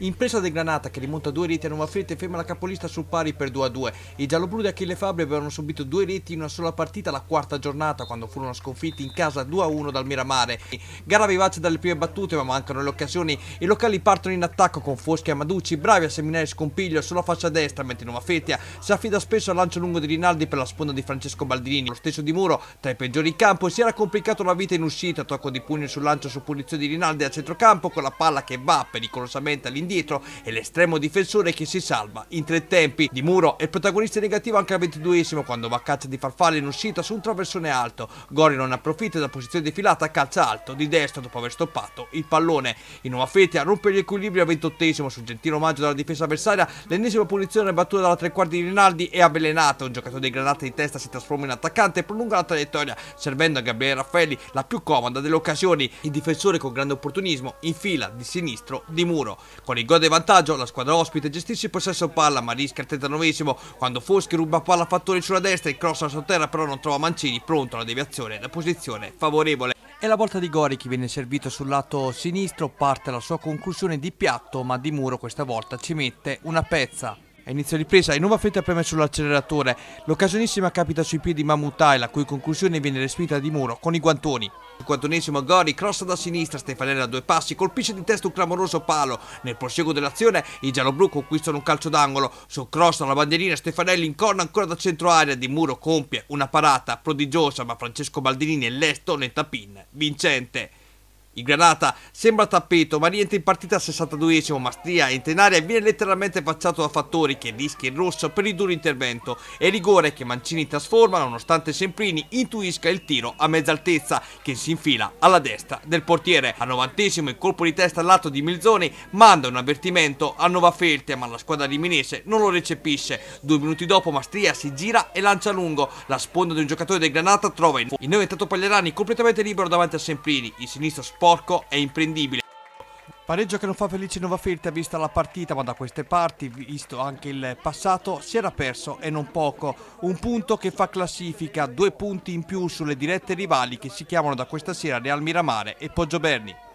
Impresa del Granata che rimonta due reti a Nuova e ferma la capolista sul pari per 2 a 2. I gialloblu di Achille Fabri avevano subito due reti in una sola partita la quarta giornata quando furono sconfitti in casa 2 a 1 dal Miramare. Gara vivace dalle prime battute ma mancano le occasioni. I locali partono in attacco con Foschi e Amaducci bravi a seminare scompiglio sulla faccia destra mentre Nuova Fetia si affida spesso al lancio lungo di Rinaldi per la sponda di Francesco Baldini. Lo stesso Di Muro, tra i peggiori in campo, si era complicato la vita in uscita, tocco di pugno sul lancio su punizione di Rinaldi al centrocampo con la palla che va pericolosamente all'interno indietro e l'estremo difensore che si salva in tre tempi. Di Muro è il protagonista negativo anche al 22esimo quando va a caccia di farfalle in uscita su un traversone alto. Gori non approfitta della posizione defilata, calza alto di destra dopo aver stoppato il pallone. In nuova fetia rompe gli equilibri al 28esimo sul gentile omaggio della difesa avversaria, l'ennesima punizione battuta dalla tre quarti di Rinaldi è avvelenata, un giocatore di granate di testa si trasforma in attaccante e prolunga la traiettoria, servendo a Gabriele Raffaelli la più comoda delle occasioni. Il difensore con grande opportunismo infila di sinistro di muro. Con Boni gode vantaggio, la squadra ospite gestisce il possesso palla, ma rischia il 39 quando Foschi ruba palla a Fattori sulla destra, e cross a sotterra però non trova Mancini, pronto alla deviazione, da posizione favorevole. È la volta di Gori che viene servito sul lato sinistro, parte la sua conclusione di piatto, ma di muro questa volta ci mette una pezza. A inizio ripresa, e nuova fetta preme sull'acceleratore, l'occasionissima capita sui piedi Mamutai, la cui conclusione viene respinta di muro con i guantoni. 51 Gori cross da sinistra, Stefanelli a due passi, colpisce di testa un clamoroso palo. Nel proseguo dell'azione i gialloblu conquistano un calcio d'angolo. Su cross alla bandierina Stefanelli incorna ancora da centro area, Di Muro compie una parata prodigiosa ma Francesco Baldini e Lesto tapin vincente. Il Granata sembra tappeto ma rientra in partita al 62esimo ma entra in aria e viene letteralmente facciato da Fattori che rischia il rosso per il duro intervento e rigore che Mancini trasforma nonostante Semprini intuisca il tiro a mezza altezza che si infila alla destra del portiere. Al 90esimo il colpo di testa al lato di Milzoni manda un avvertimento a Nova Felte ma la squadra liminese non lo recepisce. Due minuti dopo Mastria si gira e lancia lungo. La sponda di un giocatore del Granata trova il, il neoentrato Pagliarani completamente libero davanti a Semprini. Il sinistro sposta sporco e imprendibile. Pareggio che non fa felice Nova Novafirte vista la partita, ma da queste parti, visto anche il passato, si era perso e non poco. Un punto che fa classifica, due punti in più sulle dirette rivali che si chiamano da questa sera Real Miramare e Poggioberni.